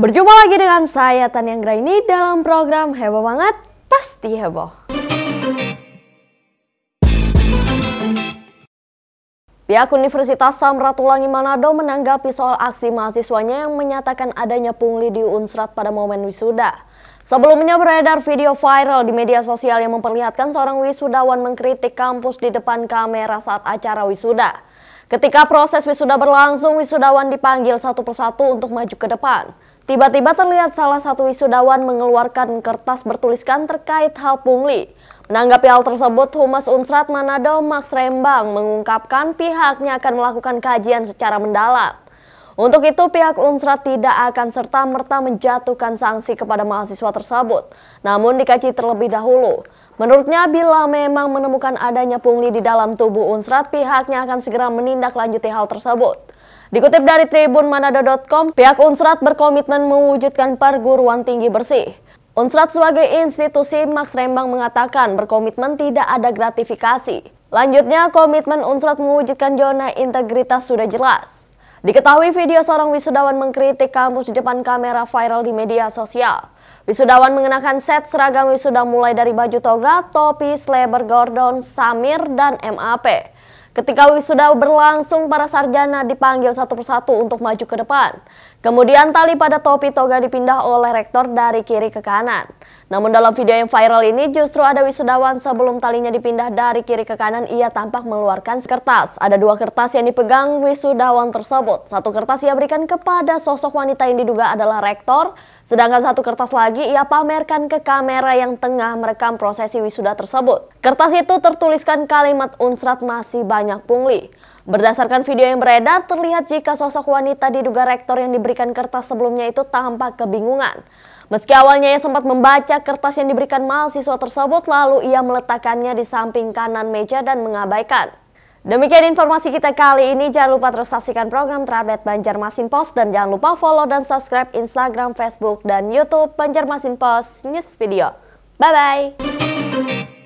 Berjumpa lagi dengan saya Tania Graini dalam program Heboh Banget, Pasti Heboh. Pihak Universitas Samratulangi Manado menanggapi soal aksi mahasiswanya yang menyatakan adanya pungli di Unsrat pada momen wisuda. Sebelumnya beredar video viral di media sosial yang memperlihatkan seorang wisudawan mengkritik kampus di depan kamera saat acara wisuda. Ketika proses wisuda berlangsung, wisudawan dipanggil satu persatu untuk maju ke depan. Tiba-tiba terlihat salah satu wisudawan mengeluarkan kertas bertuliskan terkait hal pungli. Menanggapi hal tersebut, Humas Unsrat Manado Max Rembang mengungkapkan pihaknya akan melakukan kajian secara mendalam. Untuk itu pihak Unsrat tidak akan serta-merta menjatuhkan sanksi kepada mahasiswa tersebut, namun dikaji terlebih dahulu. Menurutnya, bila memang menemukan adanya pungli di dalam tubuh Unsrat, pihaknya akan segera menindaklanjuti hal tersebut. Dikutip dari Tribun Manado.com, pihak Unsrat berkomitmen mewujudkan perguruan tinggi bersih. Unsrat sebagai institusi Maks Rembang mengatakan berkomitmen tidak ada gratifikasi. Lanjutnya, komitmen Unsrat mewujudkan zona integritas sudah jelas. Diketahui video seorang wisudawan mengkritik kampus di depan kamera viral di media sosial. Wisudawan mengenakan set seragam wisuda mulai dari baju toga, topi, sleber, gordon, samir, dan MAP. Ketika wisuda berlangsung, para sarjana dipanggil satu persatu untuk maju ke depan. Kemudian tali pada topi toga dipindah oleh rektor dari kiri ke kanan. Namun dalam video yang viral ini justru ada wisudawan sebelum talinya dipindah dari kiri ke kanan ia tampak mengeluarkan kertas. Ada dua kertas yang dipegang wisudawan tersebut. Satu kertas ia berikan kepada sosok wanita yang diduga adalah rektor, sedangkan satu kertas lagi ia pamerkan ke kamera yang tengah merekam prosesi wisuda tersebut. Kertas itu tertuliskan kalimat unsrat masih banyak banyak Pungli. Berdasarkan video yang beredar, terlihat jika sosok wanita diduga rektor yang diberikan kertas sebelumnya itu tampak kebingungan. Meski awalnya ia sempat membaca kertas yang diberikan mahasiswa tersebut, lalu ia meletakkannya di samping kanan meja dan mengabaikan. Demikian informasi kita kali ini. Jangan lupa terus saksikan program terupdate Banjarmasin Post dan jangan lupa follow dan subscribe Instagram, Facebook, dan YouTube Banjarmasin Post News Video. Bye-bye.